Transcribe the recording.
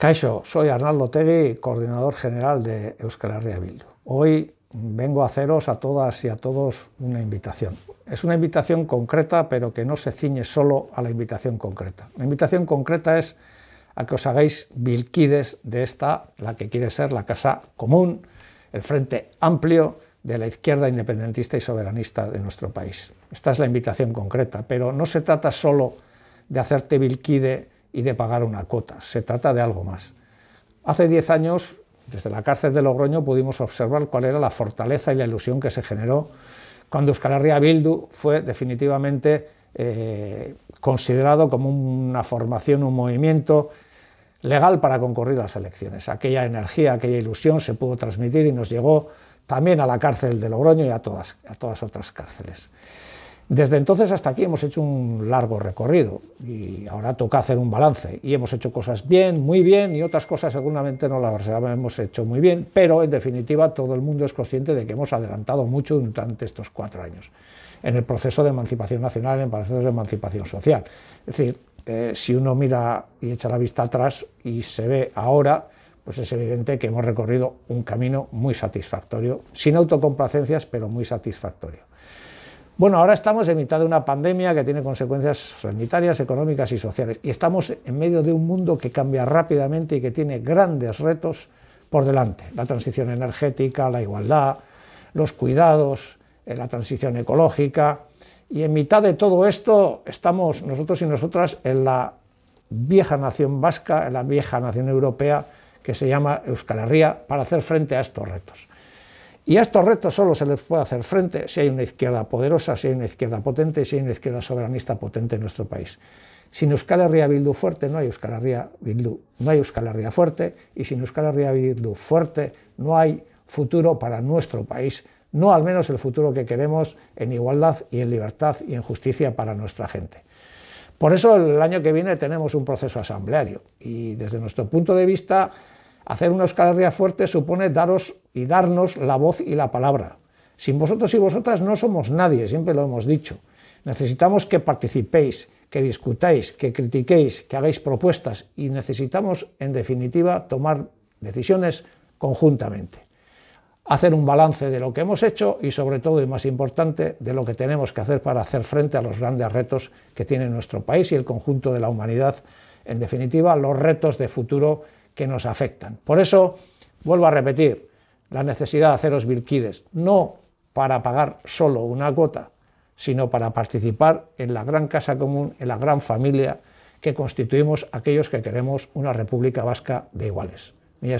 Caixo, soy Arnaldo Tegui, coordinador general de Euskal Herria Bildu. Hoy vengo a haceros a todas y a todos una invitación. Es una invitación concreta, pero que no se ciñe solo a la invitación concreta. La invitación concreta es a que os hagáis vilquides de esta, la que quiere ser la Casa Común, el Frente Amplio de la izquierda independentista y soberanista de nuestro país. Esta es la invitación concreta, pero no se trata solo de hacerte vilquide y de pagar una cuota. Se trata de algo más. Hace 10 años, desde la cárcel de Logroño, pudimos observar cuál era la fortaleza y la ilusión que se generó cuando Euskal Herria Bildu fue definitivamente eh, considerado como una formación, un movimiento legal para concurrir a las elecciones. Aquella energía, aquella ilusión se pudo transmitir y nos llegó también a la cárcel de Logroño y a todas, a todas otras cárceles. Desde entonces hasta aquí hemos hecho un largo recorrido y ahora toca hacer un balance. Y hemos hecho cosas bien, muy bien y otras cosas seguramente no las hemos hecho muy bien, pero en definitiva todo el mundo es consciente de que hemos adelantado mucho durante estos cuatro años en el proceso de emancipación nacional, en el proceso de emancipación social. Es decir, eh, si uno mira y echa la vista atrás y se ve ahora, pues es evidente que hemos recorrido un camino muy satisfactorio, sin autocomplacencias, pero muy satisfactorio. Bueno, ahora estamos en mitad de una pandemia que tiene consecuencias sanitarias, económicas y sociales. Y estamos en medio de un mundo que cambia rápidamente y que tiene grandes retos por delante. La transición energética, la igualdad, los cuidados, eh, la transición ecológica. Y en mitad de todo esto estamos nosotros y nosotras en la vieja nación vasca, en la vieja nación europea que se llama Euskal Herria, para hacer frente a estos retos. Y a estos retos solo se les puede hacer frente si hay una izquierda poderosa, si hay una izquierda potente, si hay una izquierda soberanista potente en nuestro país. Sin Euskal Herria Bildu fuerte no hay Euskal Herria Bildu, no hay Euskal Herria fuerte y sin Euskal Herria Bildu fuerte no hay futuro para nuestro país, no al menos el futuro que queremos en igualdad y en libertad y en justicia para nuestra gente. Por eso el año que viene tenemos un proceso asambleario y desde nuestro punto de vista Hacer una Euskal fuerte supone daros y darnos la voz y la palabra. Sin vosotros y vosotras no somos nadie, siempre lo hemos dicho. Necesitamos que participéis, que discutáis, que critiquéis, que hagáis propuestas y necesitamos, en definitiva, tomar decisiones conjuntamente. Hacer un balance de lo que hemos hecho y, sobre todo y más importante, de lo que tenemos que hacer para hacer frente a los grandes retos que tiene nuestro país y el conjunto de la humanidad. En definitiva, los retos de futuro que nos afectan. Por eso, vuelvo a repetir, la necesidad de haceros bilquides, no para pagar solo una cuota, sino para participar en la gran casa común, en la gran familia que constituimos aquellos que queremos una República Vasca de iguales. Mi